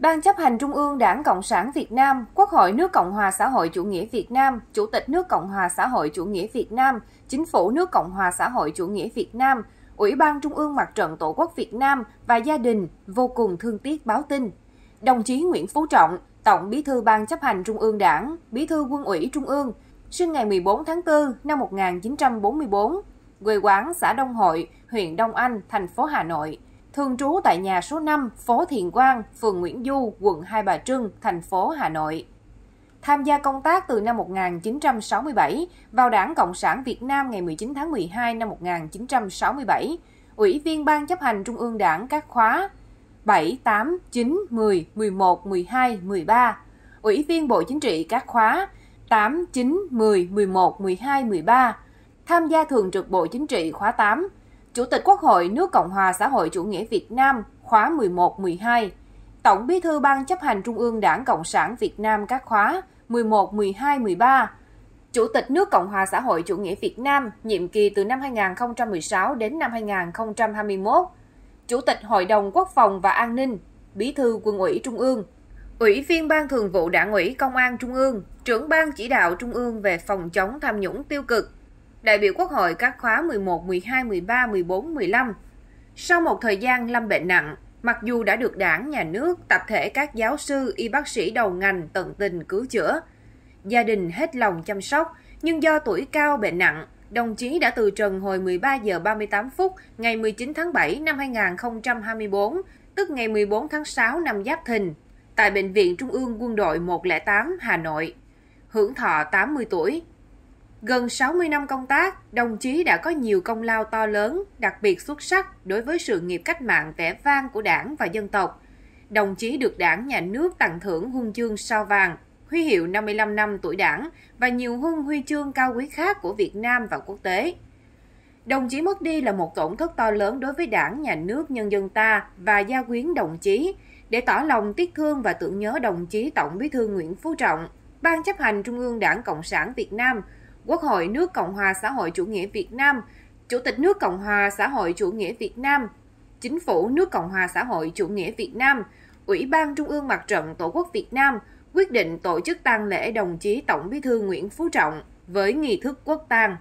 Ban chấp hành Trung ương Đảng Cộng sản Việt Nam, Quốc hội nước Cộng hòa xã hội chủ nghĩa Việt Nam, Chủ tịch nước Cộng hòa xã hội chủ nghĩa Việt Nam, Chính phủ nước Cộng hòa xã hội chủ nghĩa Việt Nam, Ủy ban Trung ương Mặt trận Tổ quốc Việt Nam và gia đình vô cùng thương tiếc báo tin. Đồng chí Nguyễn Phú Trọng, Tổng Bí thư Ban chấp hành Trung ương Đảng, Bí thư Quân ủy Trung ương, sinh ngày 14 tháng 4 năm 1944, quê quán xã Đông Hội, huyện Đông Anh, thành phố Hà Nội – thường trú tại nhà số 5, phố Thiền Quang, phường Nguyễn Du, quận Hai Bà Trưng, thành phố Hà Nội. Tham gia công tác từ năm 1967 vào Đảng Cộng sản Việt Nam ngày 19 tháng 12 năm 1967, Ủy viên Ban chấp hành Trung ương Đảng các khóa 7, 8, 9, 10, 11, 12, 13, Ủy viên Bộ Chính trị các khóa 8, 9, 10, 11, 12, 13, tham gia Thường trực Bộ Chính trị khóa 8, Chủ tịch Quốc hội nước Cộng hòa xã hội chủ nghĩa Việt Nam khóa 11-12, Tổng Bí thư Ban chấp hành Trung ương Đảng Cộng sản Việt Nam các khóa 11, 12, 13, Chủ tịch nước Cộng hòa xã hội chủ nghĩa Việt Nam nhiệm kỳ từ năm 2016 đến năm 2021, Chủ tịch Hội đồng Quốc phòng và An ninh, Bí thư Quân ủy Trung ương, Ủy viên Ban Thường vụ Đảng ủy Công an Trung ương, trưởng ban chỉ đạo Trung ương về phòng chống tham nhũng tiêu cực, đại biểu Quốc hội các khóa 11, 12, 13, 14, 15. Sau một thời gian lâm bệnh nặng, mặc dù đã được đảng, nhà nước, tập thể các giáo sư, y bác sĩ đầu ngành tận tình cứu chữa, gia đình hết lòng chăm sóc, nhưng do tuổi cao bệnh nặng, đồng chí đã từ trần hồi 13 giờ 38 phút ngày 19 tháng 7 năm 2024, tức ngày 14 tháng 6 năm Giáp Thìn, tại Bệnh viện Trung ương Quân đội 108, Hà Nội. Hưởng thọ 80 tuổi, Gần 60 năm công tác, đồng chí đã có nhiều công lao to lớn, đặc biệt xuất sắc đối với sự nghiệp cách mạng vẻ vang của đảng và dân tộc. Đồng chí được đảng, nhà nước tặng thưởng huân chương sao vàng, huy hiệu 55 năm tuổi đảng và nhiều huân huy chương cao quý khác của Việt Nam và quốc tế. Đồng chí mất đi là một tổn thất to lớn đối với đảng, nhà nước, nhân dân ta và gia quyến đồng chí. Để tỏ lòng tiếc thương và tưởng nhớ đồng chí Tổng bí thư Nguyễn Phú Trọng, Ban chấp hành Trung ương Đảng Cộng sản Việt Nam – Quốc hội nước Cộng hòa xã hội chủ nghĩa Việt Nam, Chủ tịch nước Cộng hòa xã hội chủ nghĩa Việt Nam, Chính phủ nước Cộng hòa xã hội chủ nghĩa Việt Nam, Ủy ban Trung ương Mặt trận Tổ quốc Việt Nam quyết định tổ chức tang lễ đồng chí Tổng Bí thư Nguyễn Phú Trọng với nghi thức quốc tang.